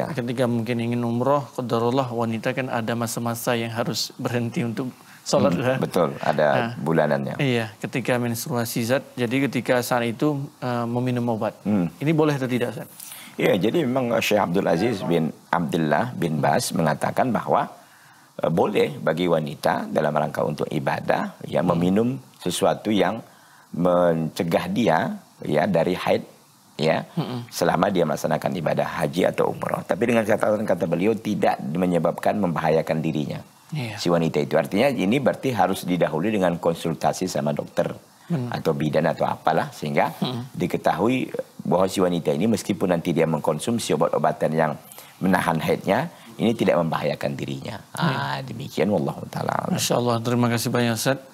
Ya. Ketika mungkin ingin umroh, kudarullah wanita kan ada masa-masa yang harus berhenti untuk sholat. Hmm, ya. betul, ada nah, bulanannya. Iya, ketika menstruasi zat, jadi ketika saat itu uh, meminum obat. Hmm. Ini boleh atau tidak, Zat? Iya, jadi memang eh, Syekh Abdul Aziz bin Abdullah bin Bas mengatakan bahwa uh, boleh bagi wanita dalam rangka untuk ibadah ya hmm. meminum sesuatu yang mencegah dia ya dari haid ya -mm. selama dia melaksanakan ibadah haji atau umroh. Tapi dengan catatan kata beliau tidak menyebabkan membahayakan dirinya yeah. si wanita itu. Artinya ini berarti harus didahului dengan konsultasi sama dokter mm. atau bidan atau apalah sehingga -mm. diketahui bahwa si wanita ini meskipun nanti dia mengkonsumsi obat-obatan yang menahan haidnya ini tidak membahayakan dirinya. Ah, iya. demikian wallahu taala. Masya Allah, terima kasih banyak Seth.